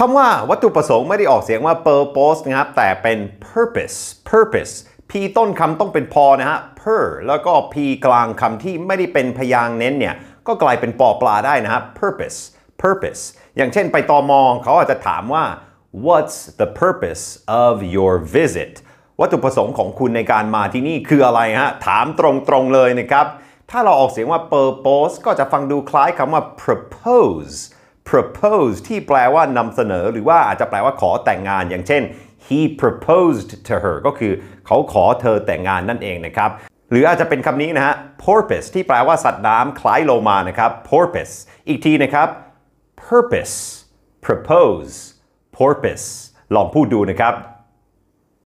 คำว่าวัตถุประสงค์ไม่ได้ออกเสียงว่า purpose นะครับแต่เป็น purpose purpose p ต้นคำต้องเป็นพอนะฮะ per แล้วก็ p กลางคำที่ไม่ได้เป็นพยางเน้นเนี่ยก็กลายเป็นปอปลาได้นะฮะ purpose purpose อย่างเช่นไปตอมองเขาอาจจะถามว่า what's the purpose of your visit วัตถุประสงค์ของคุณในการมาที่นี่คืออะไรฮะถามตรงๆเลยนะครับ ถ้าเราออกเสียงว่า purpose ก็จะฟังดูคล้ายคำว่า propose propose ที่แปลว่านำเสนอหรือว่าอาจจะแปลว่าขอแต่งงานอย่างเช่น he proposed to her ก็คือเขาขอเธอแต่งงานนั่นเองนะครับ หรืออาจจะเป็นคำนี้นะฮะ porpoise ที่แปลว่าสัตว์น้ำคล้ายโลมานะครับ porpoise อีกทีนะครับ purpose propose porpoise ลองพูดดูนะครับ